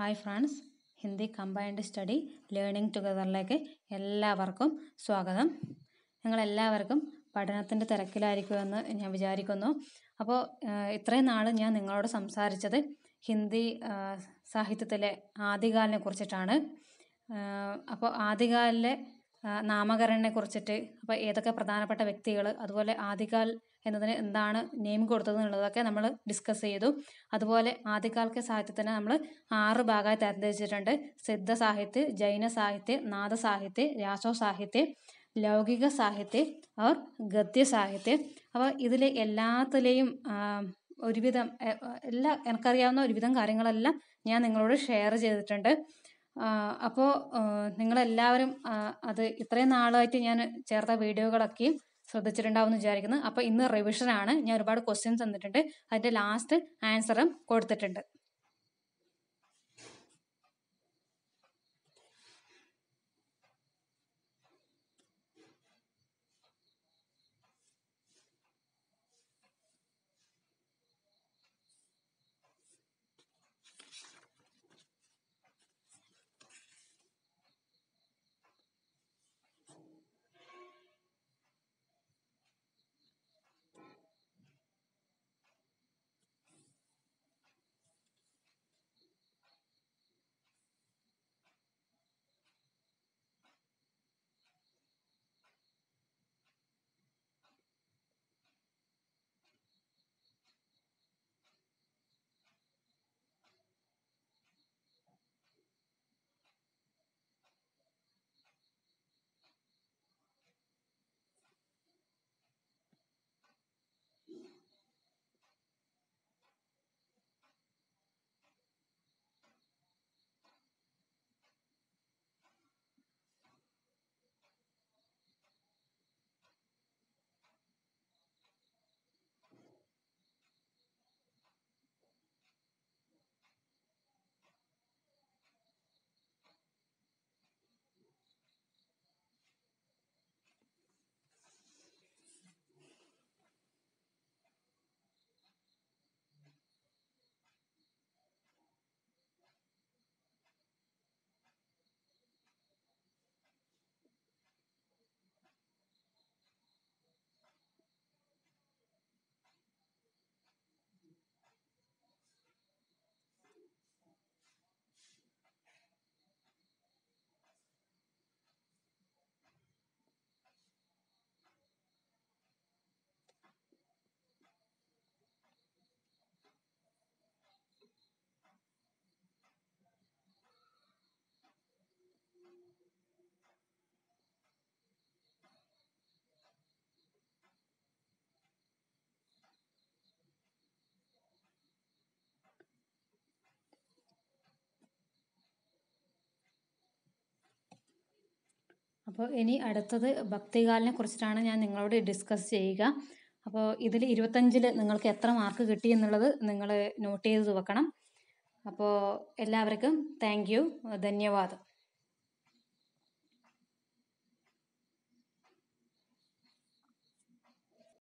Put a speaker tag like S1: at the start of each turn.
S1: hi friends Hindi combined study learning ടുഗദറിലേക്ക് എല്ലാവർക്കും സ്വാഗതം നിങ്ങളെല്ലാവർക്കും പഠനത്തിൻ്റെ തിരക്കിലായിരിക്കുമെന്ന് ഞാൻ വിചാരിക്കുന്നു അപ്പോൾ ഇത്രയും നാൾ ഞാൻ നിങ്ങളോട് സംസാരിച്ചത് ഹിന്ദി സാഹിത്യത്തിലെ ആദ്യകാലിനെ കുറിച്ചിട്ടാണ് അപ്പോൾ ആദ്യകാലിലെ നാമകരണനെ കുറിച്ചിട്ട് അപ്പോൾ ഏതൊക്കെ പ്രധാനപ്പെട്ട വ്യക്തികൾ അതുപോലെ ആദികാൽ എന്നതിന് എന്താണ് നെയിം കൊടുത്തത് എന്നുള്ളതൊക്കെ നമ്മൾ ഡിസ്കസ് ചെയ്തു അതുപോലെ ആദ്യകാലത്തെ സാഹിത്യത്തിനെ നമ്മൾ ആറ് ഭാഗമായി തരംതിരിച്ചിട്ടുണ്ട് സിദ്ധ സാഹിത്യ ജൈന സാഹിത്യ നാദ സാഹിത്യ രാസോ സാഹിത്യം ലൗകിക സാഹിത്യം അവർ ഗദ്യ സാഹിത്യം അപ്പോൾ ഇതിലെ എല്ലാത്തിലെയും ഒരുവിധം എല്ലാ എനിക്കറിയാവുന്ന ഒരുവിധം കാര്യങ്ങളെല്ലാം ഞാൻ നിങ്ങളോട് ഷെയർ ചെയ്തിട്ടുണ്ട് അപ്പോൾ നിങ്ങളെല്ലാവരും അത് ഇത്രയും നാളായിട്ട് ഞാൻ ചേർത്ത വീഡിയോകളൊക്കെയും ശ്രദ്ധിച്ചിട്ടുണ്ടാവും എന്ന് വിചാരിക്കുന്നു അപ്പോൾ ഇന്ന് റിവിഷനാണ് ഞാൻ ഒരുപാട് ക്വസ്റ്റ്യൻസ് തന്നിട്ടുണ്ട് അതിൻ്റെ ലാസ്റ്റ് ആൻസറും കൊടുത്തിട്ടുണ്ട് അപ്പോൾ ഇനി അടുത്തത് ഭക്തികാലിനെ കുറിച്ചിട്ടാണ് ഞാൻ നിങ്ങളോട് ഡിസ്കസ് ചെയ്യുക അപ്പോൾ ഇതിൽ ഇരുപത്തഞ്ചിൽ നിങ്ങൾക്ക് എത്ര മാർക്ക് കിട്ടി എന്നുള്ളത് നിങ്ങൾ നോട്ട് ചെയ്ത് വെക്കണം അപ്പോൾ എല്ലാവർക്കും താങ്ക് ധന്യവാദം